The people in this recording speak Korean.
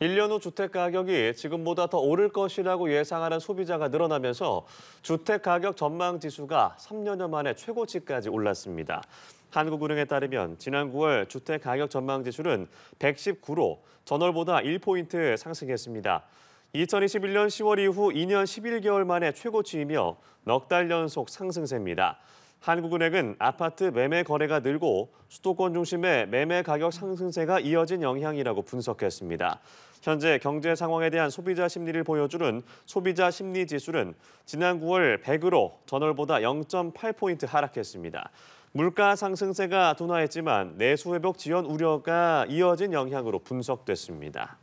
1년 후 주택 가격이 지금보다 더 오를 것이라고 예상하는 소비자가 늘어나면서 주택 가격 전망 지수가 3년여 만에 최고치까지 올랐습니다. 한국은행에 따르면 지난 9월 주택 가격 전망 지수는 119로 전월보다 1포인트 상승했습니다. 2021년 10월 이후 2년 11개월 만에 최고치이며 넉달 연속 상승세입니다. 한국은행은 아파트 매매 거래가 늘고 수도권 중심의 매매 가격 상승세가 이어진 영향이라고 분석했습니다. 현재 경제 상황에 대한 소비자 심리를 보여주는 소비자 심리 지수는 지난 9월 100으로 전월보다 0.8포인트 하락했습니다. 물가 상승세가 둔화했지만 내수 회복 지연 우려가 이어진 영향으로 분석됐습니다.